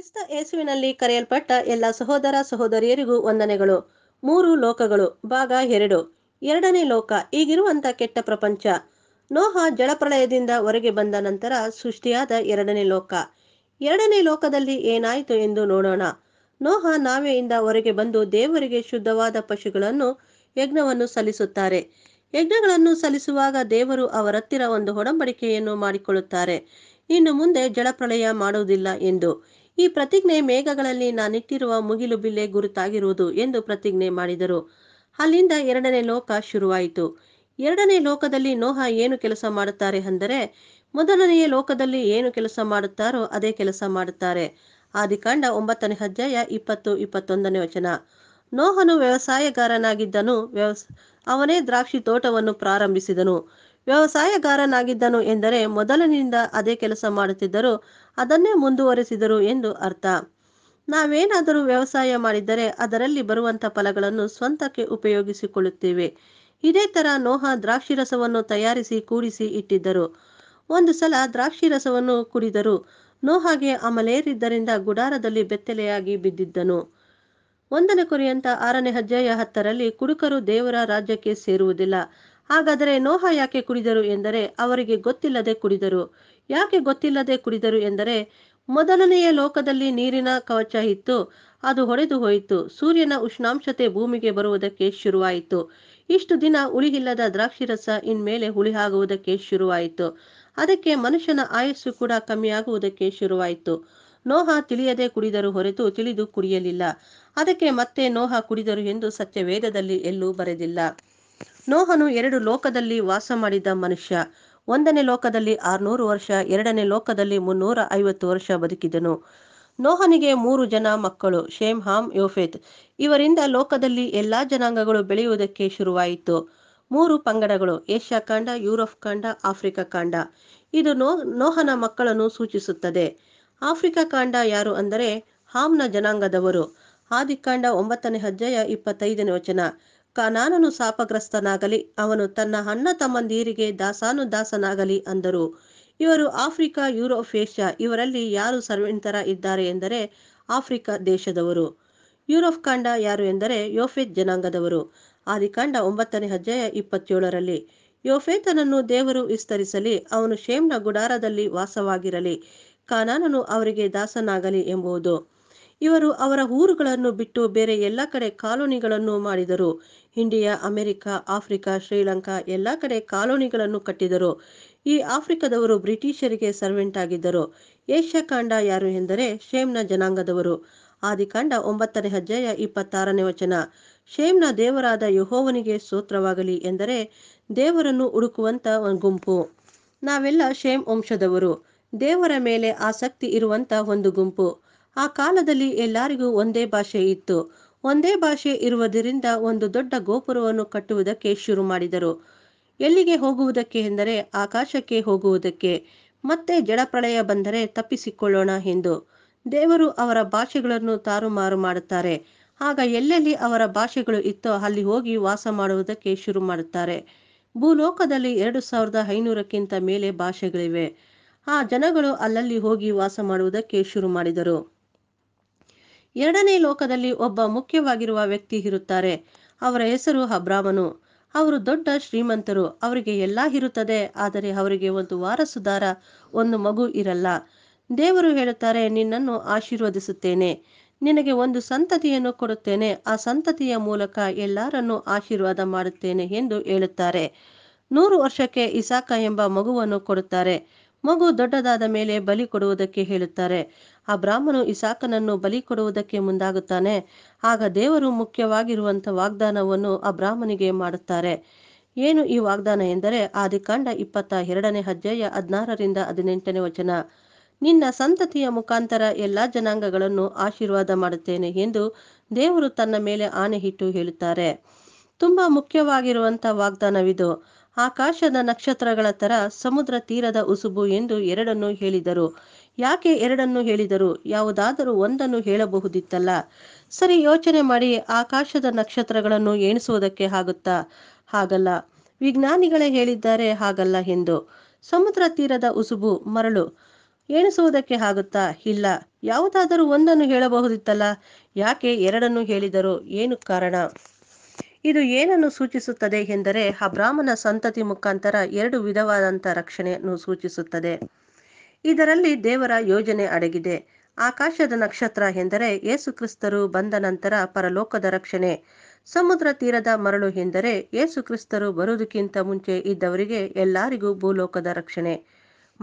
ಕ್ರಿಸ್ತ ಯೇಸುವಿನಲ್ಲಿ ಕರೆಯಲ್ಪಟ್ಟ ಎಲ್ಲ ಸಹೋದರ ಸಹೋದರಿಯರಿಗೂ ವಂದನೆಗಳು ಮೂರು ಲೋಕಗಳು ಭಾಗ ಎರಡು ಎರಡನೇ ಲೋಕ ಈಗಿರುವಂತ ಕೆಟ್ಟ ಪ್ರಪಂಚ ನೋಹ ಜಲಪ್ರಳಯದಿಂದ ಹೊರಗೆ ಬಂದ ನಂತರ ಸೃಷ್ಟಿಯಾದ ಎರಡನೇ ಲೋಕ ಎರಡನೇ ಲೋಕದಲ್ಲಿ ಏನಾಯಿತು ಎಂದು ನೋಡೋಣ ನೋಹ ನಾವೆಯಿಂದ ಹೊರಗೆ ಬಂದು ದೇವರಿಗೆ ಶುದ್ಧವಾದ ಪಶುಗಳನ್ನು ಯಜ್ಞವನ್ನು ಸಲ್ಲಿಸುತ್ತಾರೆ ಯಜ್ಞಗಳನ್ನು ಸಲ್ಲಿಸುವಾಗ ದೇವರು ಅವರ ಹತ್ತಿರ ಒಂದು ಒಡಂಬಡಿಕೆಯನ್ನು ಮಾಡಿಕೊಳ್ಳುತ್ತಾರೆ ಇನ್ನು ಮುಂದೆ ಜಲಪ್ರಳಯ ಮಾಡುವುದಿಲ್ಲ ಎಂದು ಈ ಪ್ರತಿಜ್ಞೆ ಮೇಘಗಳಲ್ಲಿ ನಾನಿಟ್ಟಿರುವ ಮುಗಿಲು ಬಿಲ್ಲೆ ಗುರುತಾಗಿರುವುದು ಎಂದು ಪ್ರತಿಜ್ಞೆ ಮಾಡಿದರು ಅಲ್ಲಿಂದ ಎರಡನೇ ಲೋಕ ಶುರುವಾಯಿತು ಎರಡನೇ ಲೋಕದಲ್ಲಿ ನೋಹ ಏನು ಕೆಲಸ ಮಾಡುತ್ತಾರೆ ಅಂದರೆ ಮೊದಲನೆಯ ಲೋಕದಲ್ಲಿ ಏನು ಕೆಲಸ ಮಾಡುತ್ತಾರೋ ಅದೇ ಕೆಲಸ ಮಾಡುತ್ತಾರೆ ಆದಿಕಾಂಡ ಒಂಬತ್ತನೇ ಅಧ್ಯಾಯ ಇಪ್ಪತ್ತು ಇಪ್ಪತ್ತೊಂದನೇ ವಚನ ನೋಹನು ವ್ಯವಸಾಯಗಾರನಾಗಿದ್ದನು ವ್ಯವಸ್ ಅವನೇ ದ್ರಾಕ್ಷಿ ತೋಟವನ್ನು ಪ್ರಾರಂಭಿಸಿದನು ವ್ಯವಸಾಯಗಾರನಾಗಿದ್ದನು ಎಂದರೆ ಮೊದಲಿನಿಂದ ಅದೇ ಕೆಲಸ ಮಾಡುತ್ತಿದ್ದರು ಅದನ್ನೇ ಮುಂದುವರೆಸಿದರು ಎಂದು ಅರ್ಥ ನಾವೇನಾದರೂ ವ್ಯವಸಾಯ ಮಾಡಿದರೆ ಅದರಲ್ಲಿ ಬರುವಂಥ ಫಲಗಳನ್ನು ಸ್ವಂತಕ್ಕೆ ಉಪಯೋಗಿಸಿಕೊಳ್ಳುತ್ತೇವೆ ಇದೇ ತರ ನೋಹ ದ್ರಾಕ್ಷಿ ರಸವನ್ನು ತಯಾರಿಸಿ ಕೂಡಿಸಿ ಇಟ್ಟಿದ್ದರು ಒಂದು ಸಲ ದ್ರಾಕ್ಷಿ ರಸವನ್ನು ಕುಡಿದರು ನೋಹಾಗೆ ಅಮಲೇರಿದ್ದರಿಂದ ಗುಡಾರದಲ್ಲಿ ಬೆತ್ತಲೆಯಾಗಿ ಬಿದ್ದಿದ್ದನು ಒಂದನೇ ಕುರಿಯಂತ ಆರನೇ ಅಧ್ಯಾಯ ಹತ್ತರಲ್ಲಿ ಕುಡುಕರು ದೇವರ ರಾಜ್ಯಕ್ಕೆ ಸೇರುವುದಿಲ್ಲ ಹಾಗಾದರೆ ನೋಹ ಯಾಕೆ ಕುಡಿದರು ಎಂದರೆ ಅವರಿಗೆ ಗೊತ್ತಿಲ್ಲದೆ ಕುಡಿದರು ಯಾಕೆ ಗೊತ್ತಿಲ್ಲದೆ ಕುಡಿದರು ಎಂದರೆ ಮೊದಲನೆಯ ಲೋಕದಲ್ಲಿ ನೀರಿನ ಕವಚ ಇತ್ತು ಅದು ಹೊಡೆದು ಹೋಯಿತು ಸೂರ್ಯನ ಉಷ್ಣಾಂಶತೆ ಭೂಮಿಗೆ ಬರುವುದಕ್ಕೆ ಶುರುವಾಯಿತು ಇಷ್ಟು ದಿನ ದ್ರಾಕ್ಷಿ ರಸ ಇನ್ಮೇಲೆ ಹುಳಿ ಆಗುವುದಕ್ಕೆ ಶುರುವಾಯಿತು ಅದಕ್ಕೆ ಮನುಷ್ಯನ ಆಯಸ್ಸು ಕೂಡ ಕಮ್ಮಿಯಾಗುವುದಕ್ಕೆ ಶುರುವಾಯಿತು ನೋಹ ತಿಳಿಯದೆ ಕುಡಿದರು ಹೊರತು ತಿಳಿದು ಕುಡಿಯಲಿಲ್ಲ ಅದಕ್ಕೆ ಮತ್ತೆ ನೋಹ ಕುಡಿದರು ಎಂದು ಸತ್ಯ ವೇದದಲ್ಲಿ ಎಲ್ಲೂ ಬರೆದಿಲ್ಲ ನೋಹನು ಎರಡು ಲೋಕದಲ್ಲಿ ವಾಸ ಮಾಡಿದ ಮನುಷ್ಯ ಒಂದನೇ ಲೋಕದಲ್ಲಿ ಆರ್ನೂರು ವರ್ಷ ಎರಡನೇ ಲೋಕದಲ್ಲಿ ಮುನ್ನೂರ ಐವತ್ತು ವರ್ಷ ಬದುಕಿದನು ನೋಹನಿಗೆ ಮೂರು ಜನ ಮಕ್ಕಳು ಶೇಮ್ ಹಾಮ್ ಯೋಫೆತ್ ಇವರಿಂದ ಲೋಕದಲ್ಲಿ ಎಲ್ಲಾ ಜನಾಂಗಗಳು ಬೆಳೆಯುವುದಕ್ಕೆ ಶುರುವಾಯಿತು ಮೂರು ಪಂಗಡಗಳು ಏಷ್ಯಾ ಕಾಂಡ ಯುರೋಪ್ ಕಾಂಡ ಆಫ್ರಿಕಾ ಕಾಂಡ ಇದು ನೋ ನೋಹನ ಮಕ್ಕಳನ್ನು ಸೂಚಿಸುತ್ತದೆ ಆಫ್ರಿಕಾ ಕಾಂಡ ಯಾರು ಅಂದರೆ ಹಾಮ್ನ ಜನಾಂಗದವರು ಆದಿಕಾಂಡ ಒಂಬತ್ತನೇ ಅಧ್ಯಾಯ ಇಪ್ಪತ್ತೈದನೇ ವಚನ ಕನಾನನು ಶಾಪಗ್ರಸ್ತನಾಗಲಿ ಅವನು ತನ್ನ ಅಣ್ಣ ತಮ್ಮಂದಿರಿಗೆ ದಾಸಾನುದಾಸನಾಗಲಿ ಅಂದರು ಇವರು ಆಫ್ರಿಕಾ ಯುರೋಪ್ ಏಷ್ಯಾ ಇವರಲ್ಲಿ ಯಾರು ಸರ್ವಿಂತರ ಇದ್ದಾರೆ ಎಂದರೆ ಆಫ್ರಿಕಾ ದೇಶದವರು ಯುರೋಪ್ ಕಾಂಡ ಯಾರು ಎಂದರೆ ಯೋಫೇತ್ ಜನಾಂಗದವರು ಆದಿಕಾಂಡ ಒಂಬತ್ತನೇ ಅಧ್ಯಾಯ ಇಪ್ಪತ್ತೇಳರಲ್ಲಿ ಯೋಫೇತನನ್ನು ದೇವರು ವಿಸ್ತರಿಸಲಿ ಅವನು ಶೇಮ್ನ ಗುಡಾರದಲ್ಲಿ ವಾಸವಾಗಿರಲಿ ಕಾನಾನನು ಅವರಿಗೆ ದಾಸನಾಗಲಿ ಎಂಬುದು ಇವರು ಅವರ ಊರುಗಳನ್ನು ಬಿಟ್ಟು ಬೇರೆ ಎಲ್ಲ ಕಡೆ ಕಾಲೋನಿಗಳನ್ನು ಮಾಡಿದರು ಇಂಡಿಯಾ ಅಮೆರಿಕ ಆಫ್ರಿಕಾ ಶ್ರೀಲಂಕಾ ಎಲ್ಲ ಕಡೆ ಕಾಲೋನಿಗಳನ್ನು ಕಟ್ಟಿದರು ಈ ಆಫ್ರಿಕಾದವರು ಬ್ರಿಟಿಷರಿಗೆ ಸರ್ವೆಂಟ್ ಆಗಿದ್ದರು ಏಷ್ಯಾ ಕಾಂಡ ಯಾರು ಎಂದರೆ ಶೇಮ್ನ ಜನಾಂಗದವರು ಆದಿಕಾಂಡ ಒಂಬತ್ತನೇ ಅಧ್ಯಾಯ ಇಪ್ಪತ್ತಾರನೇ ವಚನ ಶೇಮ್ನ ದೇವರಾದ ಯಹೋವನಿಗೆ ಸೂತ್ರವಾಗಲಿ ಎಂದರೆ ದೇವರನ್ನು ಹುಡುಕುವಂತ ಒಂದು ಗುಂಪು ನಾವೆಲ್ಲ ಶೇಮ್ ವಂಶದವರು ದೇವರ ಮೇಲೆ ಆಸಕ್ತಿ ಇರುವಂತ ಒಂದು ಗುಂಪು ಆ ಕಾಲದಲ್ಲಿ ಎಲ್ಲರಿಗೂ ಒಂದೇ ಭಾಷೆ ಇತ್ತು ಒಂದೇ ಭಾಷೆ ಇರುವುದರಿಂದ ಒಂದು ದೊಡ್ಡ ಗೋಪುರವನ್ನು ಕಟ್ಟುವುದಕ್ಕೆ ಶುರು ಮಾಡಿದರು ಎಲ್ಲಿಗೆ ಹೋಗುವುದಕ್ಕೆ ಎಂದರೆ ಆಕಾಶಕ್ಕೆ ಹೋಗುವುದಕ್ಕೆ ಮತ್ತೆ ಜಡಪ್ರಳಯ ಬಂದರೆ ತಪ್ಪಿಸಿಕೊಳ್ಳೋಣ ಎಂದು ದೇವರು ಅವರ ಭಾಷೆಗಳನ್ನು ತಾರುಮಾರು ಮಾಡುತ್ತಾರೆ ಆಗ ಎಲ್ಲೆಲ್ಲಿ ಅವರ ಭಾಷೆಗಳು ಇತ್ತೋ ಅಲ್ಲಿ ಹೋಗಿ ವಾಸ ಮಾಡುವುದಕ್ಕೆ ಶುರು ಮಾಡುತ್ತಾರೆ ಭೂಲೋಕದಲ್ಲಿ ಎರಡು ಸಾವಿರದ ಐನೂರಕ್ಕಿಂತ ಮೇಲೆ ಭಾಷೆಗಳಿವೆ ಆ ಜನಗಳು ಅಲ್ಲಲ್ಲಿ ಹೋಗಿ ವಾಸ ಮಾಡುವುದಕ್ಕೆ ಶುರು ಮಾಡಿದರು ಎರಡನೇ ಲೋಕದಲ್ಲಿ ಒಬ್ಬ ಮುಖ್ಯವಾಗಿರುವ ವ್ಯಕ್ತಿ ಇರುತ್ತಾರೆ ಅವರ ಹೆಸರು ಅಬ್ರಾಮನು ಅವರು ದೊಡ್ಡ ಶ್ರೀಮಂತರು ಅವರಿಗೆ ಎಲ್ಲ ಇರುತ್ತದೆ ಆದರೆ ಅವರಿಗೆ ಒಂದು ವಾರಸುದಾರ ಒಂದು ಮಗು ಇರಲ್ಲ ದೇವರು ಹೇಳುತ್ತಾರೆ ನಿನ್ನನ್ನು ಆಶೀರ್ವದಿಸುತ್ತೇನೆ ನಿನಗೆ ಒಂದು ಸಂತತಿಯನ್ನು ಕೊಡುತ್ತೇನೆ ಆ ಸಂತತಿಯ ಮೂಲಕ ಎಲ್ಲರನ್ನು ಆಶೀರ್ವಾದ ಮಾಡುತ್ತೇನೆ ಎಂದು ಹೇಳುತ್ತಾರೆ ನೂರು ವರ್ಷಕ್ಕೆ ಇಸಾಕ ಎಂಬ ಮಗುವನ್ನು ಕೊಡುತ್ತಾರೆ ಮಗು ದೊಡ್ಡದಾದ ಮೇಲೆ ಬಲಿ ಕೊಡುವುದಕ್ಕೆ ಹೇಳುತ್ತಾರೆ ಆ ಬ್ರಾಹ್ಮಣು ಇಸಾಕನನ್ನು ಬಲಿ ಕೊಡುವುದಕ್ಕೆ ಮುಂದಾಗುತ್ತಾನೆ ಆಗ ದೇವರು ಮುಖ್ಯವಾಗಿರುವಂತ ವಾಗ್ದಾನವನ್ನು ಆ ಬ್ರಾಹ್ಮನಿಗೆ ಮಾಡುತ್ತಾರೆ ಏನು ಈ ವಾಗ್ದಾನ ಎಂದರೆ ಆದಿಕಾಂಡ ಇಪ್ಪತ್ತ ಎರಡನೇ ಅಧ್ಯಾಯ ಹದಿನಾರರಿಂದ ಹದಿನೆಂಟನೇ ವಚನ ನಿನ್ನ ಸಂತತಿಯ ಮುಖಾಂತರ ಎಲ್ಲಾ ಜನಾಂಗಗಳನ್ನು ಆಶೀರ್ವಾದ ಮಾಡುತ್ತೇನೆ ಎಂದು ದೇವರು ತನ್ನ ಮೇಲೆ ಆನೆ ಹಿಟ್ಟು ಹೇಳುತ್ತಾರೆ ತುಂಬಾ ಮುಖ್ಯವಾಗಿರುವಂತ ವಾಗ್ದಾನವಿದು ಆಕಾಶದ ನಕ್ಷತ್ರಗಳ ತರ ಸಮುದ್ರ ತೀರದ ಉಸುಬು ಎಂದು ಎರಡನ್ನು ಹೇಳಿದರು ಯಾಕೆ ಎರಡನ್ನು ಹೇಳಿದರು ಯಾವುದಾದರೂ ಒಂದನ್ನು ಹೇಳಬಹುದಿತ್ತಲ್ಲ ಸರಿ ಯೋಚನೆ ಮಾಡಿ ಆಕಾಶದ ನಕ್ಷತ್ರಗಳನ್ನು ಎಣಿಸುವುದಕ್ಕೆ ಆಗುತ್ತಾ ಹಾಗಲ್ಲ ವಿಜ್ಞಾನಿಗಳೇ ಹೇಳಿದ್ದಾರೆ ಹಾಗಲ್ಲ ಎಂದು ಸಮುದ್ರ ತೀರದ ಉಸುಬು ಮರಳು ಎಣಿಸುವುದಕ್ಕೆ ಆಗುತ್ತಾ ಇಲ್ಲ ಯಾವುದಾದರೂ ಒಂದನ್ನು ಹೇಳಬಹುದಿತ್ತಲ್ಲ ಯಾಕೆ ಎರಡನ್ನು ಹೇಳಿದರು ಏನು ಕಾರಣ ಇದು ಏನನ್ನು ಸೂಚಿಸುತ್ತದೆ ಎಂದರೆ ಅಬ್ರಾಹ್ಮನ ಸಂತತಿ ಮುಖಾಂತರ ಎರಡು ವಿಧವಾದಂತಹ ರಕ್ಷಣೆಯನ್ನು ಸೂಚಿಸುತ್ತದೆ ಇದರಲ್ಲಿ ದೇವರ ಯೋಜನೆ ಅಡಗಿದೆ ಆಕಾಶದ ನಕ್ಷತ್ರ ಎಂದರೆ ಏಸುಕ್ರಿಸ್ತರು ಬಂದ ನಂತರ ಪರಲೋಕದ ರಕ್ಷಣೆ ಸಮುದ್ರ ತೀರದ ಮರಳು ಎಂದರೆ ಏಸುಕ್ರಿಸ್ತರು ಬರುವುದಕ್ಕಿಂತ ಮುಂಚೆ ಇದ್ದವರಿಗೆ ಎಲ್ಲರಿಗೂ ಭೂಲೋಕದ ರಕ್ಷಣೆ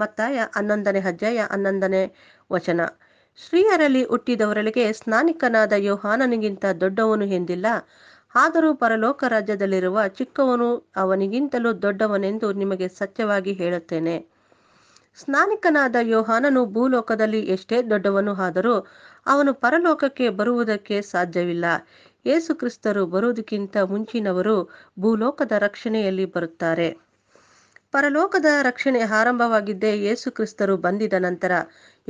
ಮತ್ತಾಯ ಹನ್ನೊಂದನೇ ಅಧ್ಯಾಯ ಹನ್ನೊಂದನೇ ವಚನ ಸ್ತ್ರೀಯರಲ್ಲಿ ಹುಟ್ಟಿದವರಲ್ಲಿಗೆ ಸ್ನಾನಿಕನಾದ ಯೋಹಾನನಿಗಿಂತ ದೊಡ್ಡವನು ಎಂದಿಲ್ಲ ಆದರೂ ಪರಲೋಕ ರಾಜ್ಯದಲ್ಲಿರುವ ಚಿಕ್ಕವನು ಅವನಿಗಿಂತಲೂ ದೊಡ್ಡವನೆಂದು ನಿಮಗೆ ಸತ್ಯವಾಗಿ ಹೇಳುತ್ತೇನೆ ಸ್ನಾನಿಕನಾದ ಯೋಹಾನನು ಭೂಲೋಕದಲ್ಲಿ ಎಷ್ಟೇ ದೊಡ್ಡವನು ಆದರೂ ಅವನು ಪರಲೋಕಕ್ಕೆ ಬರುವುದಕ್ಕೆ ಸಾಧ್ಯವಿಲ್ಲ ಯೇಸು ಕ್ರಿಸ್ತರು ಬರುವುದಕ್ಕಿಂತ ಮುಂಚಿನವರು ಭೂಲೋಕದ ರಕ್ಷಣೆಯಲ್ಲಿ ಬರುತ್ತಾರೆ ಪರಲೋಕದ ರಕ್ಷಣೆ ಆರಂಭವಾಗಿದ್ದೇ ಯೇಸು ಕ್ರಿಸ್ತರು ಬಂದಿದ ನಂತರ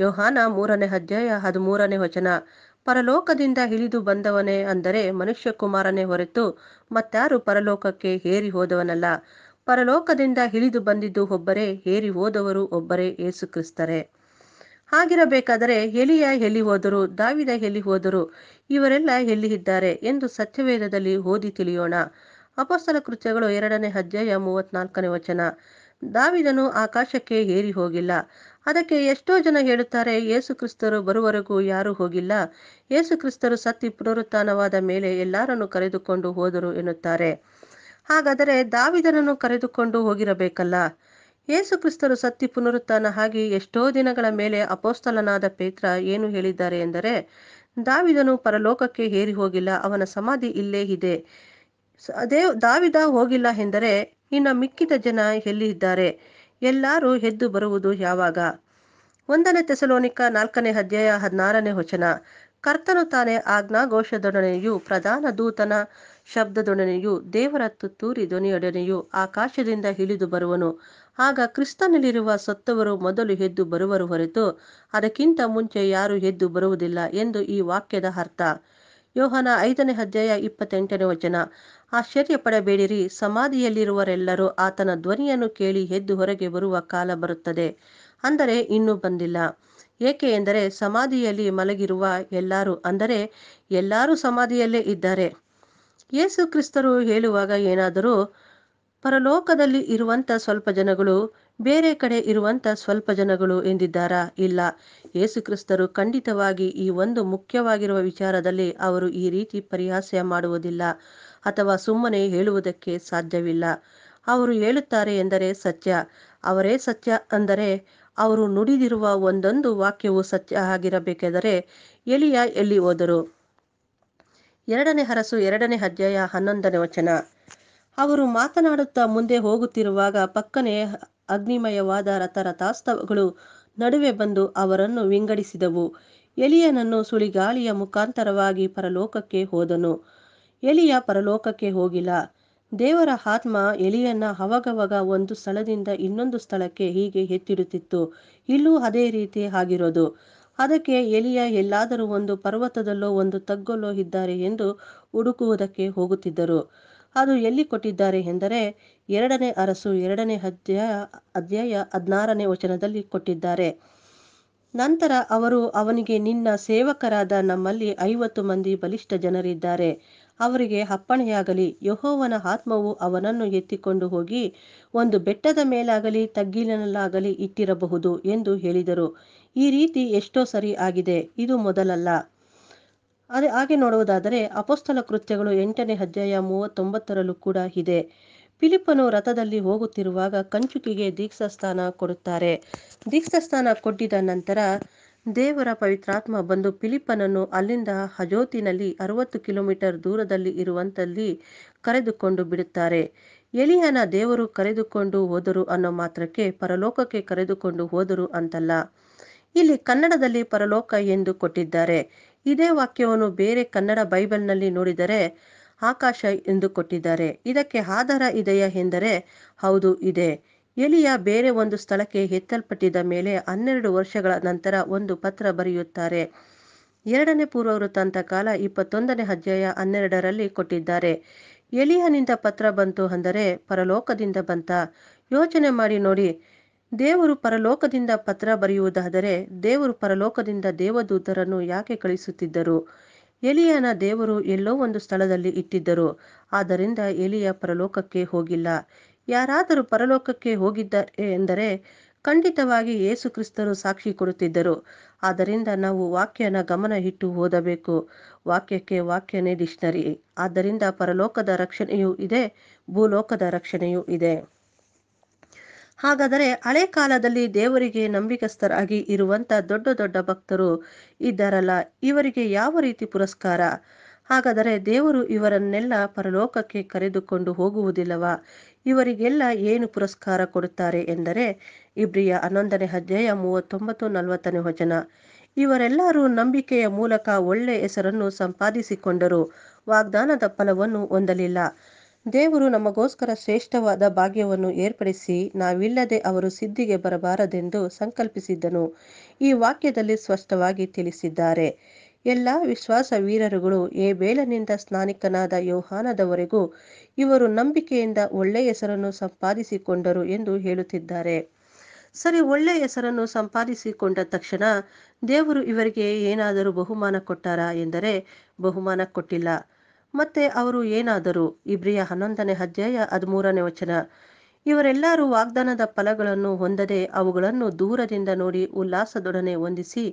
ಯೋಹಾನ ಮೂರನೇ ಅಧ್ಯಾಯ ಹದಿಮೂರನೇ ವಚನ ಪರಲೋಕದಿಂದ ಇಳಿದು ಬಂದವನೇ ಅಂದರೆ ಮನುಷ್ಯ ಕುಮಾರನೇ ಹೊರತು ಮತ್ತಾರು ಪರಲೋಕಕ್ಕೆ ಹೇರಿ ಹೋದವನಲ್ಲ ಪರಲೋಕದಿಂದ ಇಳಿದು ಬಂದಿದ್ದು ಒಬ್ಬರೇ ಹೇರಿ ಹೋದವರು ಒಬ್ಬರೇ ಏಸುಕ್ರಿಸ್ತರೆ ಹಾಗಿರಬೇಕಾದರೆ ಎಲಿಯ ಎಲ್ಲಿ ಹೋದರು ದಾವಿದ ಎಲ್ಲಿ ಹೋದರು ಇವರೆಲ್ಲ ಎಲ್ಲಿ ಇದ್ದಾರೆ ಎಂದು ಸತ್ಯವೇದದಲ್ಲಿ ಓದಿ ತಿಳಿಯೋಣ ಅಪಸ್ತಲ ಕೃತ್ಯಗಳು ಎರಡನೇ ಅಧ್ಯಾಯ ಮೂವತ್ನಾಲ್ಕನೇ ವಚನ ದಾವಿದನು ಆಕಾಶಕ್ಕೆ ಏರಿ ಹೋಗಿಲ್ಲ ಅದಕ್ಕೆ ಎಷ್ಟೋ ಜನ ಹೇಳುತ್ತಾರೆ ಯೇಸು ಕ್ರಿಸ್ತರು ಬರುವವರೆಗೂ ಯಾರೂ ಹೋಗಿಲ್ಲ ಯೇಸು ಕ್ರಿಸ್ತರು ಸತ್ತಿ ಪುನರುತ್ಥಾನವಾದ ಮೇಲೆ ಎಲ್ಲರನ್ನು ಕರೆದುಕೊಂಡು ಹೋದರು ಎನ್ನುತ್ತಾರೆ ಹಾಗಾದರೆ ದಾವಿದನನ್ನು ಕರೆದುಕೊಂಡು ಹೋಗಿರಬೇಕಲ್ಲ ಯೇಸು ಕ್ರಿಸ್ತರು ಸತ್ತಿ ಪುನರುತ್ಥಾನ ಹಾಗೆ ಎಷ್ಟೋ ದಿನಗಳ ಮೇಲೆ ಅಪೋಸ್ತಲನಾದ ಪೇತ್ರ ಏನು ಹೇಳಿದ್ದಾರೆ ಎಂದರೆ ದಾವಿದನು ಪರಲೋಕಕ್ಕೆ ಹೇರಿ ಹೋಗಿಲ್ಲ ಅವನ ಸಮಾಧಿ ಇಲ್ಲೇ ಇದೆ ಅದೇ ದಾವಿದ ಹೋಗಿಲ್ಲ ಎಂದರೆ ಇನ್ನು ಮಿಕ್ಕಿದ ಜನ ಎಲ್ಲಿ ಇದ್ದಾರೆ ಎಲ್ಲರೂ ಎದ್ದು ಬರುವುದು ಯಾವಾಗ ಒಂದನೇ ತೆಸಲೋನಿಕ ನಾಲ್ಕನೇ ಅಧ್ಯಾಯ ಹದಿನಾರನೇ ವಚನ ಕರ್ತನು ತಾನೇ ಆಜ್ಞಾಘೋಷದೊಡನೆಯೂ ಪ್ರಧಾನ ದೂತನ ಶಬ್ದದೊಡನೆಯೂ ದೇವರ ತುತ್ತೂರಿ ಧ್ವನಿಯೊಡನೆಯೂ ಆಕಾಶದಿಂದ ಇಳಿದು ಬರುವನು ಆಗ ಕ್ರಿಸ್ತನಲ್ಲಿರುವ ಸತ್ತವರು ಮೊದಲು ಎದ್ದು ಬರುವರು ಹೊರತು ಅದಕ್ಕಿಂತ ಮುಂಚೆ ಯಾರೂ ಎದ್ದು ಬರುವುದಿಲ್ಲ ಎಂದು ಈ ವಾಕ್ಯದ ಅರ್ಥ ಯೋಹನ ಐದನೇ ಅಧ್ಯಾಯ ಇಪ್ಪತ್ತೆಂಟನೇ ವಚನ ಆಶ್ಚರ್ಯ ಪಡಬೇಡಿರಿ ಸಮಾಧಿಯಲ್ಲಿರುವರೆಲ್ಲರೂ ಆತನ ಧ್ವನಿಯನ್ನು ಕೇಳಿ ಎದ್ದು ಹೊರಗೆ ಬರುವ ಕಾಲ ಬರುತ್ತದೆ ಅಂದರೆ ಇನ್ನೂ ಬಂದಿಲ್ಲ ಏಕೆ ಎಂದರೆ ಸಮಾಧಿಯಲ್ಲಿ ಮಲಗಿರುವ ಎಲ್ಲರೂ ಅಂದರೆ ಎಲ್ಲರೂ ಸಮಾಧಿಯಲ್ಲೇ ಇದ್ದಾರೆ ಯೇಸು ಕ್ರಿಸ್ತರು ಹೇಳುವಾಗ ಏನಾದರೂ ಪರಲೋಕದಲ್ಲಿ ಇರುವಂಥ ಸ್ವಲ್ಪ ಜನಗಳು ಬೇರೆ ಕಡೆ ಇರುವಂತ ಸ್ವಲ್ಪ ಜನಗಳು ಎಂದಿದ್ದಾರಾ ಇಲ್ಲ ಯೇಸುಕ್ರಿಸ್ತರು ಖಂಡಿತವಾಗಿ ಈ ಒಂದು ಮುಖ್ಯವಾಗಿರುವ ವಿಚಾರದಲ್ಲಿ ಅವರು ಈ ರೀತಿ ಪರಿಹಾಸ್ಯ ಮಾಡುವುದಿಲ್ಲ ಅಥವಾ ಸುಮ್ಮನೆ ಹೇಳುವುದಕ್ಕೆ ಸಾಧ್ಯವಿಲ್ಲ ಅವರು ಹೇಳುತ್ತಾರೆ ಎಂದರೆ ಸತ್ಯ ಅವರೇ ಸತ್ಯ ಅಂದರೆ ಅವರು ನುಡಿದಿರುವ ಒಂದೊಂದು ವಾಕ್ಯವು ಸತ್ಯ ಆಗಿರಬೇಕೆಂದರೆ ಎಲಿಯ ಎಲ್ಲಿ ಹೋದರು ಎರಡನೇ ಹರಸು ಎರಡನೇ ಅಧ್ಯಾಯ ಹನ್ನೊಂದನೇ ವಚನ ಅವರು ಮಾತನಾಡುತ್ತಾ ಮುಂದೆ ಹೋಗುತ್ತಿರುವಾಗ ಪಕ್ಕನೆ ಅಗ್ನಿಮಯವಾದ ರಥರಥಾಸ್ತವಗಳು ನಡುವೆ ಬಂದು ಅವರನ್ನು ವಿಂಗಡಿಸಿದವು ಎಲಿಯನನ್ನು ಸುಳಿಗಾಳಿಯ ಮುಖಾಂತರವಾಗಿ ಪರಲೋಕಕ್ಕೆ ಹೋದನು ಎಲಿಯ ಪರಲೋಕಕ್ಕೆ ಹೋಗಿಲ್ಲ ದೇವರ ಆತ್ಮ ಎಲಿಯನ್ನ ಅವಾಗವಾಗ ಒಂದು ಸ್ಥಳದಿಂದ ಇನ್ನೊಂದು ಸ್ಥಳಕ್ಕೆ ಹೀಗೆ ಎತ್ತಿಡುತ್ತಿತ್ತು ಇಲ್ಲೂ ಅದೇ ರೀತಿ ಆಗಿರೋದು ಅದಕ್ಕೆ ಎಲಿಯ ಎಲ್ಲಾದರೂ ಒಂದು ಪರ್ವತದಲ್ಲೋ ಒಂದು ತಗ್ಗಲ್ಲೋ ಇದ್ದಾರೆ ಎಂದು ಹುಡುಕುವುದಕ್ಕೆ ಹೋಗುತ್ತಿದ್ದರು ಅದು ಎಲ್ಲಿ ಕೊಟ್ಟಿದ್ದಾರೆ ಎಂದರೆ ಎರಡನೇ ಅರಸು ಎರಡನೇ ಅಧ್ಯಾಯ ಅಧ್ಯಾಯ ಹದಿನಾರನೇ ವಚನದಲ್ಲಿ ಕೊಟ್ಟಿದ್ದಾರೆ ನಂತರ ಅವರು ಅವನಿಗೆ ನಿನ್ನ ಸೇವಕರಾದ ನಮ್ಮಲ್ಲಿ ಐವತ್ತು ಮಂದಿ ಬಲಿಷ್ಠ ಜನರಿದ್ದಾರೆ ಅವರಿಗೆ ಅಪ್ಪಣೆಯಾಗಲಿ ಯಹೋವನ ಆತ್ಮವು ಅವನನ್ನು ಎತ್ತಿಕೊಂಡು ಹೋಗಿ ಒಂದು ಬೆಟ್ಟದ ಮೇಲಾಗಲಿ ತಗ್ಗಿನಲ್ಲಾಗಲಿ ಇಟ್ಟಿರಬಹುದು ಎಂದು ಹೇಳಿದರು ಈ ರೀತಿ ಎಷ್ಟೋ ಸರಿ ಆಗಿದೆ ಇದು ಮೊದಲಲ್ಲ ಅದೇ ಹಾಗೆ ನೋಡುವುದಾದರೆ ಅಪೋಸ್ತಲ ಕೃತ್ಯಗಳು ಎಂಟನೇ ಅಧ್ಯಾಯ ಮೂವತ್ತೊಂಬತ್ತರಲ್ಲೂ ಕೂಡ ಇದೆ ಪಿಲಿಪನು ರಥದಲ್ಲಿ ಹೋಗುತ್ತಿರುವಾಗ ಕಂಚುಕಿಗೆ ದೀಕ್ಷಾಸ್ಥಾನ ಕೊಡುತ್ತಾರೆ ದೀಕ್ಷಾಸ್ಥಾನ ಕೊಟ್ಟಿದ ನಂತರ ದೇವರ ಪವಿತ್ರಾತ್ಮ ಬಂದು ಪಿಲಿಪನನ್ನು ಅಲ್ಲಿಂದ ಹಜೋತಿನಲ್ಲಿ ಅರವತ್ತು ಕಿಲೋಮೀಟರ್ ದೂರದಲ್ಲಿ ಇರುವಂತಲ್ಲಿ ಕರೆದುಕೊಂಡು ಬಿಡುತ್ತಾರೆ ಎಲಿಯನ ದೇವರು ಕರೆದುಕೊಂಡು ಹೋದರು ಅನ್ನೋ ಮಾತ್ರಕ್ಕೆ ಪರಲೋಕಕ್ಕೆ ಕರೆದುಕೊಂಡು ಹೋದರು ಅಂತಲ್ಲ ಇಲ್ಲಿ ಕನ್ನಡದಲ್ಲಿ ಪರಲೋಕ ಎಂದು ಕೊಟ್ಟಿದ್ದಾರೆ ಇದೇ ವಾಕ್ಯವನ್ನು ಬೇರೆ ಕನ್ನಡ ಬೈಬಲ್ನಲ್ಲಿ ನೋಡಿದರೆ ಆಕಾಶ ಎಂದು ಕೊಟ್ಟಿದ್ದಾರೆ ಇದಕ್ಕೆ ಆಧಾರ ಇದೆಯಾ ಎಂದರೆ ಹೌದು ಇದೆ ಎಲಿಯ ಬೇರೆ ಒಂದು ಸ್ಥಳಕ್ಕೆ ಎತ್ತಲ್ಪಟ್ಟಿದ್ದ ಮೇಲೆ ಹನ್ನೆರಡು ವರ್ಷಗಳ ನಂತರ ಒಂದು ಪತ್ರ ಬರೆಯುತ್ತಾರೆ ಎರಡನೇ ವೃತ್ತಾಂತ ಕಾಲ ಇಪ್ಪತ್ತೊಂದನೇ ಅಧ್ಯಾಯ ಹನ್ನೆರಡರಲ್ಲಿ ಕೊಟ್ಟಿದ್ದಾರೆ ಎಲಿಯನಿಂದ ಪತ್ರ ಬಂತು ಅಂದರೆ ಪರಲೋಕದಿಂದ ಬಂತ ಯೋಚನೆ ಮಾಡಿ ನೋಡಿ ದೇವರು ಪರಲೋಕದಿಂದ ಪತ್ರ ಬರೆಯುವುದಾದರೆ ದೇವರು ಪರಲೋಕದಿಂದ ದೇವದೂತರನ್ನು ಯಾಕೆ ಕಳಿಸುತ್ತಿದ್ದರು ಎಲಿಯನ ದೇವರು ಎಲ್ಲೋ ಒಂದು ಸ್ಥಳದಲ್ಲಿ ಇಟ್ಟಿದ್ದರು ಆದ್ದರಿಂದ ಎಲಿಯ ಪರಲೋಕಕ್ಕೆ ಹೋಗಿಲ್ಲ ಯಾರಾದರೂ ಪರಲೋಕಕ್ಕೆ ಹೋಗಿದ್ದ ಎಂದರೆ ಖಂಡಿತವಾಗಿ ಯೇಸು ಕ್ರಿಸ್ತರು ಸಾಕ್ಷಿ ಕೊಡುತ್ತಿದ್ದರು ಆದ್ದರಿಂದ ನಾವು ವಾಕ್ಯನ ಗಮನ ಇಟ್ಟು ಓದಬೇಕು ವಾಕ್ಯಕ್ಕೆ ವಾಕ್ಯನೇ ಡಿಕ್ಷನರಿ ಆದ್ದರಿಂದ ಪರಲೋಕದ ರಕ್ಷಣೆಯೂ ಇದೆ ಭೂಲೋಕದ ರಕ್ಷಣೆಯೂ ಇದೆ ಹಾಗಾದರೆ ಹಳೆ ಕಾಲದಲ್ಲಿ ದೇವರಿಗೆ ನಂಬಿಕಸ್ಥರಾಗಿ ಇರುವಂತ ದೊಡ್ಡ ದೊಡ್ಡ ಭಕ್ತರು ಇದ್ದಾರಲ್ಲ ಇವರಿಗೆ ಯಾವ ರೀತಿ ಪುರಸ್ಕಾರ ಹಾಗಾದರೆ ದೇವರು ಇವರನ್ನೆಲ್ಲ ಪರಲೋಕಕ್ಕೆ ಕರೆದುಕೊಂಡು ಹೋಗುವುದಿಲ್ಲವಾ ಇವರಿಗೆಲ್ಲ ಏನು ಪುರಸ್ಕಾರ ಕೊಡುತ್ತಾರೆ ಎಂದರೆ ಇಬ್ರಿಯ ಹನ್ನೊಂದನೇ ಅಧ್ಯಾಯ ಮೂವತ್ತೊಂಬತ್ತು ನಲವತ್ತನೇ ವಚನ ಇವರೆಲ್ಲರೂ ನಂಬಿಕೆಯ ಮೂಲಕ ಒಳ್ಳೆಯ ಹೆಸರನ್ನು ಸಂಪಾದಿಸಿಕೊಂಡರು ವಾಗ್ದಾನದ ಫಲವನ್ನು ಹೊಂದಲಿಲ್ಲ ದೇವರು ನಮಗೋಸ್ಕರ ಶ್ರೇಷ್ಠವಾದ ಭಾಗ್ಯವನ್ನು ಏರ್ಪಡಿಸಿ ನಾವಿಲ್ಲದೆ ಅವರು ಸಿದ್ಧಿಗೆ ಬರಬಾರದೆಂದು ಸಂಕಲ್ಪಿಸಿದ್ದನು ಈ ವಾಕ್ಯದಲ್ಲಿ ಸ್ಪಷ್ಟವಾಗಿ ತಿಳಿಸಿದ್ದಾರೆ ಎಲ್ಲ ವಿಶ್ವಾಸ ವೀರರುಗಳು ಬೇಲನಿಂದ ಸ್ನಾನಿಕನಾದ ಯೋಹಾನದವರೆಗೂ ಇವರು ನಂಬಿಕೆಯಿಂದ ಒಳ್ಳೆಯ ಹೆಸರನ್ನು ಸಂಪಾದಿಸಿಕೊಂಡರು ಎಂದು ಹೇಳುತ್ತಿದ್ದಾರೆ ಸರಿ ಒಳ್ಳೆಯ ಹೆಸರನ್ನು ಸಂಪಾದಿಸಿಕೊಂಡ ತಕ್ಷಣ ದೇವರು ಇವರಿಗೆ ಏನಾದರೂ ಬಹುಮಾನ ಕೊಟ್ಟಾರಾ ಎಂದರೆ ಬಹುಮಾನ ಕೊಟ್ಟಿಲ್ಲ ಮತ್ತೆ ಅವರು ಏನಾದರು ಇಬ್ರಿಯ ಹನ್ನೊಂದನೇ ಅಧ್ಯಾಯ ಹದಿಮೂರನೇ ವಚನ ಇವರೆಲ್ಲರೂ ವಾಗ್ದಾನದ ಫಲಗಳನ್ನು ಹೊಂದದೆ ಅವುಗಳನ್ನು ದೂರದಿಂದ ನೋಡಿ ಉಲ್ಲಾಸದೊಡನೆ ಹೊಂದಿಸಿ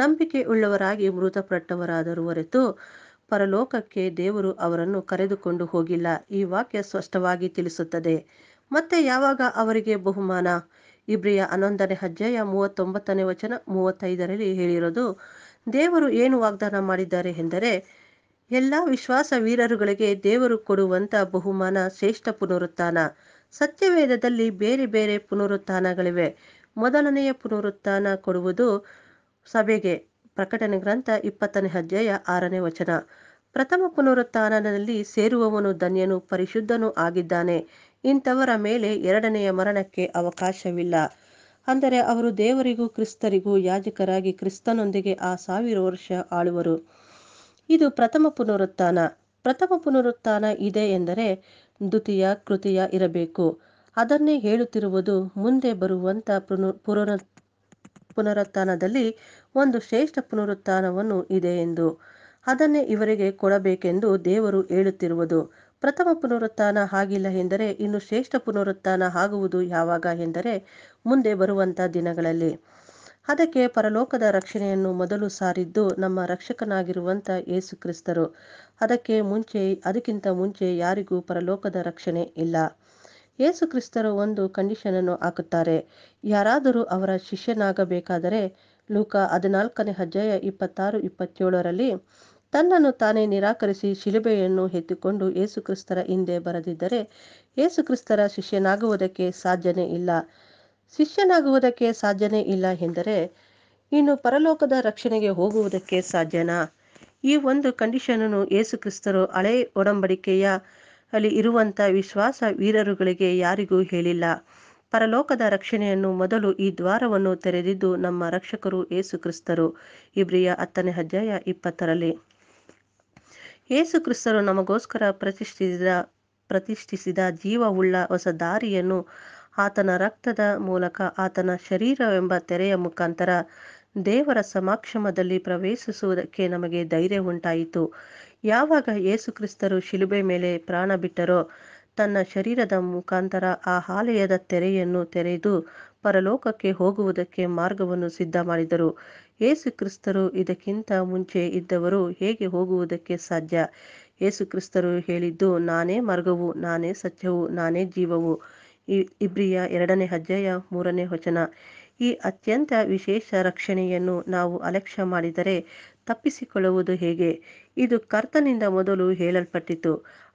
ನಂಬಿಕೆ ಉಳ್ಳವರಾಗಿ ಮೃತಪಟ್ಟವರಾದರೂ ಹೊರತು ಪರಲೋಕಕ್ಕೆ ದೇವರು ಅವರನ್ನು ಕರೆದುಕೊಂಡು ಹೋಗಿಲ್ಲ ಈ ವಾಕ್ಯ ಸ್ಪಷ್ಟವಾಗಿ ತಿಳಿಸುತ್ತದೆ ಮತ್ತೆ ಯಾವಾಗ ಅವರಿಗೆ ಬಹುಮಾನ ಇಬ್ರಿಯ ಹನ್ನೊಂದನೇ ಅಧ್ಯಾಯ ಮೂವತ್ತೊಂಬತ್ತನೇ ವಚನ ಮೂವತ್ತೈದರಲ್ಲಿ ಹೇಳಿರೋದು ದೇವರು ಏನು ವಾಗ್ದಾನ ಮಾಡಿದ್ದಾರೆ ಎಂದರೆ ಎಲ್ಲ ವಿಶ್ವಾಸ ವೀರರುಗಳಿಗೆ ದೇವರು ಕೊಡುವಂತ ಬಹುಮಾನ ಶ್ರೇಷ್ಠ ಪುನರುತ್ಥಾನ ಸತ್ಯವೇದದಲ್ಲಿ ಬೇರೆ ಬೇರೆ ಪುನರುತ್ಥಾನಗಳಿವೆ ಮೊದಲನೆಯ ಪುನರುತ್ಥಾನ ಕೊಡುವುದು ಸಭೆಗೆ ಪ್ರಕಟಣೆ ಗ್ರಂಥ ಇಪ್ಪತ್ತನೇ ಅಧ್ಯಾಯ ಆರನೇ ವಚನ ಪ್ರಥಮ ಪುನರುತ್ಥಾನದಲ್ಲಿ ಸೇರುವವನು ಧನ್ಯನು ಪರಿಶುದ್ಧನೂ ಆಗಿದ್ದಾನೆ ಇಂಥವರ ಮೇಲೆ ಎರಡನೆಯ ಮರಣಕ್ಕೆ ಅವಕಾಶವಿಲ್ಲ ಅಂದರೆ ಅವರು ದೇವರಿಗೂ ಕ್ರಿಸ್ತರಿಗೂ ಯಾಜಕರಾಗಿ ಕ್ರಿಸ್ತನೊಂದಿಗೆ ಆ ಸಾವಿರ ವರ್ಷ ಆಳುವರು ಇದು ಪ್ರಥಮ ಪುನರುತ್ಥಾನ ಪ್ರಥಮ ಪುನರುತ್ಥಾನ ಇದೆ ಎಂದರೆ ದ್ವಿತೀಯ ಕೃತಿಯ ಇರಬೇಕು ಅದನ್ನೇ ಹೇಳುತ್ತಿರುವುದು ಮುಂದೆ ಬರುವಂಥ ಪುನ ಪುನರು ಪುನರುತ್ಥಾನದಲ್ಲಿ ಒಂದು ಶ್ರೇಷ್ಠ ಪುನರುತ್ಥಾನವನ್ನು ಇದೆ ಎಂದು ಅದನ್ನೇ ಇವರಿಗೆ ಕೊಡಬೇಕೆಂದು ದೇವರು ಹೇಳುತ್ತಿರುವುದು ಪ್ರಥಮ ಪುನರುತ್ಥಾನ ಆಗಿಲ್ಲ ಎಂದರೆ ಇನ್ನು ಶ್ರೇಷ್ಠ ಪುನರುತ್ಥಾನ ಆಗುವುದು ಯಾವಾಗ ಎಂದರೆ ಮುಂದೆ ಬರುವಂಥ ದಿನಗಳಲ್ಲಿ ಅದಕ್ಕೆ ಪರಲೋಕದ ರಕ್ಷಣೆಯನ್ನು ಮೊದಲು ಸಾರಿದ್ದು ನಮ್ಮ ರಕ್ಷಕನಾಗಿರುವಂಥ ಯೇಸುಕ್ರಿಸ್ತರು ಕ್ರಿಸ್ತರು ಅದಕ್ಕೆ ಮುಂಚೆ ಅದಕ್ಕಿಂತ ಮುಂಚೆ ಯಾರಿಗೂ ಪರಲೋಕದ ರಕ್ಷಣೆ ಇಲ್ಲ ಯೇಸುಕ್ರಿಸ್ತರು ಒಂದು ಕಂಡೀಷನ್ ಅನ್ನು ಹಾಕುತ್ತಾರೆ ಯಾರಾದರೂ ಅವರ ಶಿಷ್ಯನಾಗಬೇಕಾದರೆ ಲೂಕ ಹದಿನಾಲ್ಕನೇ ಅಧ್ಯಾಯ ಇಪ್ಪತ್ತಾರು ಇಪ್ಪತ್ತೇಳರಲ್ಲಿ ತನ್ನನ್ನು ತಾನೇ ನಿರಾಕರಿಸಿ ಶಿಲುಬೆಯನ್ನು ಎತ್ತಿಕೊಂಡು ಯೇಸುಕ್ರಿಸ್ತರ ಹಿಂದೆ ಬರದಿದ್ದರೆ ಯೇಸುಕ್ರಿಸ್ತರ ಶಿಷ್ಯನಾಗುವುದಕ್ಕೆ ಸಾಧ್ಯನೇ ಇಲ್ಲ ಶಿಷ್ಯನಾಗುವುದಕ್ಕೆ ಸಾಧ್ಯನೇ ಇಲ್ಲ ಎಂದರೆ ಇನ್ನು ಪರಲೋಕದ ರಕ್ಷಣೆಗೆ ಹೋಗುವುದಕ್ಕೆ ಸಾಧ್ಯನಾ ಈ ಒಂದು ಕಂಡೀಷನನ್ನು ಯೇಸು ಕ್ರಿಸ್ತರು ಹಳೆ ಒಡಂಬಡಿಕೆಯ ಅಲ್ಲಿ ಇರುವಂಥ ವಿಶ್ವಾಸ ವೀರರುಗಳಿಗೆ ಯಾರಿಗೂ ಹೇಳಿಲ್ಲ ಪರಲೋಕದ ರಕ್ಷಣೆಯನ್ನು ಮೊದಲು ಈ ದ್ವಾರವನ್ನು ತೆರೆದಿದ್ದು ನಮ್ಮ ರಕ್ಷಕರು ಯೇಸುಕ್ರಿಸ್ತರು ಕ್ರಿಸ್ತರು ಇಬ್ರಿಯ ಹತ್ತನೇ ಅಧ್ಯಾಯ ಇಪ್ಪತ್ತರಲ್ಲಿ ಏಸು ಕ್ರಿಸ್ತರು ನಮಗೋಸ್ಕರ ಪ್ರತಿಷ್ಠಿಸಿದ ಪ್ರತಿಷ್ಠಿಸಿದ ಜೀವವುಳ್ಳ ಹೊಸ ದಾರಿಯನ್ನು ಆತನ ರಕ್ತದ ಮೂಲಕ ಆತನ ಶರೀರವೆಂಬ ತೆರೆಯ ಮುಖಾಂತರ ದೇವರ ಸಮಾಕ್ಷಮದಲ್ಲಿ ಪ್ರವೇಶಿಸುವುದಕ್ಕೆ ನಮಗೆ ಧೈರ್ಯ ಉಂಟಾಯಿತು ಯಾವಾಗ ಯೇಸುಕ್ರಿಸ್ತರು ಶಿಲುಬೆ ಮೇಲೆ ಪ್ರಾಣ ಬಿಟ್ಟರೋ ತನ್ನ ಶರೀರದ ಮುಖಾಂತರ ಆ ಆಲಯದ ತೆರೆಯನ್ನು ತೆರೆದು ಪರಲೋಕಕ್ಕೆ ಹೋಗುವುದಕ್ಕೆ ಮಾರ್ಗವನ್ನು ಸಿದ್ಧ ಮಾಡಿದರು ಯೇಸುಕ್ರಿಸ್ತರು ಇದಕ್ಕಿಂತ ಮುಂಚೆ ಇದ್ದವರು ಹೇಗೆ ಹೋಗುವುದಕ್ಕೆ ಸಾಧ್ಯ ಯೇಸುಕ್ರಿಸ್ತರು ಹೇಳಿದ್ದು ನಾನೇ ಮಾರ್ಗವು ನಾನೇ ಸತ್ಯವು ನಾನೇ ಜೀವವು ಇಬ್ರಿಯ ಎರಡನೇ ಅಧ್ಯಾಯ ಮೂರನೇ ವಚನ ಈ ಅತ್ಯಂತ ವಿಶೇಷ ರಕ್ಷಣೆಯನ್ನು ನಾವು ಅಲಕ್ಷ್ಯ ಮಾಡಿದರೆ ತಪ್ಪಿಸಿಕೊಳ್ಳುವುದು ಹೇಗೆ ಇದು ಕರ್ತನಿಂದ ಮೊದಲು ಹೇಳಲ್ಪಟ್ಟಿತು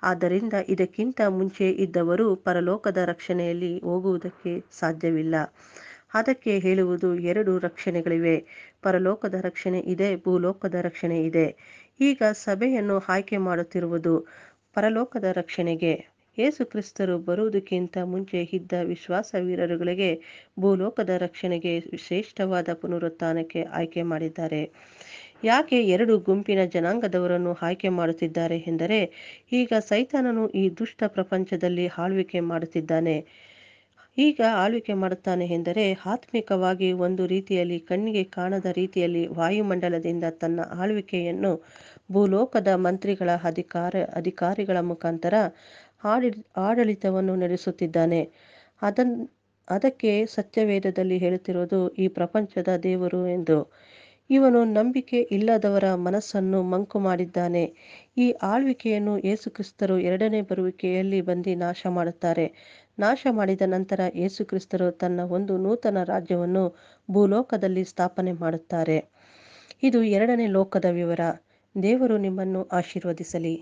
ಆದ್ದರಿಂದ ಇದಕ್ಕಿಂತ ಮುಂಚೆ ಇದ್ದವರು ಪರಲೋಕದ ರಕ್ಷಣೆಯಲ್ಲಿ ಹೋಗುವುದಕ್ಕೆ ಸಾಧ್ಯವಿಲ್ಲ ಅದಕ್ಕೆ ಹೇಳುವುದು ಎರಡು ರಕ್ಷಣೆಗಳಿವೆ ಪರಲೋಕದ ರಕ್ಷಣೆ ಇದೆ ಭೂಲೋಕದ ರಕ್ಷಣೆ ಇದೆ ಈಗ ಸಭೆಯನ್ನು ಆಯ್ಕೆ ಮಾಡುತ್ತಿರುವುದು ಪರಲೋಕದ ರಕ್ಷಣೆಗೆ ಯೇಸು ಕ್ರಿಸ್ತರು ಬರುವುದಕ್ಕಿಂತ ಮುಂಚೆ ಇದ್ದ ವಿಶ್ವಾಸ ವೀರರುಗಳಿಗೆ ಭೂಲೋಕದ ರಕ್ಷಣೆಗೆ ಶ್ರೇಷ್ಠವಾದ ಪುನರುತ್ಥಾನಕ್ಕೆ ಆಯ್ಕೆ ಮಾಡಿದ್ದಾರೆ ಯಾಕೆ ಎರಡು ಗುಂಪಿನ ಜನಾಂಗದವರನ್ನು ಆಯ್ಕೆ ಮಾಡುತ್ತಿದ್ದಾರೆ ಎಂದರೆ ಈಗ ಸೈತಾನನು ಈ ದುಷ್ಟ ಪ್ರಪಂಚದಲ್ಲಿ ಆಳ್ವಿಕೆ ಮಾಡುತ್ತಿದ್ದಾನೆ ಈಗ ಆಳ್ವಿಕೆ ಮಾಡುತ್ತಾನೆ ಎಂದರೆ ಆತ್ಮಿಕವಾಗಿ ಒಂದು ರೀತಿಯಲ್ಲಿ ಕಣ್ಣಿಗೆ ಕಾಣದ ರೀತಿಯಲ್ಲಿ ವಾಯುಮಂಡಲದಿಂದ ತನ್ನ ಆಳ್ವಿಕೆಯನ್ನು ಭೂಲೋಕದ ಮಂತ್ರಿಗಳ ಅಧಿಕಾರ ಅಧಿಕಾರಿಗಳ ಮುಖಾಂತರ ಆಡಿ ಆಡಳಿತವನ್ನು ನಡೆಸುತ್ತಿದ್ದಾನೆ ಅದನ್ ಅದಕ್ಕೆ ಸತ್ಯವೇದದಲ್ಲಿ ಹೇಳುತ್ತಿರುವುದು ಈ ಪ್ರಪಂಚದ ದೇವರು ಎಂದು ಇವನು ನಂಬಿಕೆ ಇಲ್ಲದವರ ಮನಸ್ಸನ್ನು ಮಂಕು ಮಾಡಿದ್ದಾನೆ ಈ ಆಳ್ವಿಕೆಯನ್ನು ಯೇಸುಕ್ರಿಸ್ತರು ಎರಡನೇ ಬರುವಿಕೆಯಲ್ಲಿ ಬಂದು ನಾಶ ಮಾಡುತ್ತಾರೆ ನಾಶ ಮಾಡಿದ ನಂತರ ಯೇಸುಕ್ರಿಸ್ತರು ತನ್ನ ಒಂದು ನೂತನ ರಾಜ್ಯವನ್ನು ಭೂಲೋಕದಲ್ಲಿ ಸ್ಥಾಪನೆ ಮಾಡುತ್ತಾರೆ ಇದು ಎರಡನೇ ಲೋಕದ ವಿವರ ದೇವರು ನಿಮ್ಮನ್ನು ಆಶೀರ್ವದಿಸಲಿ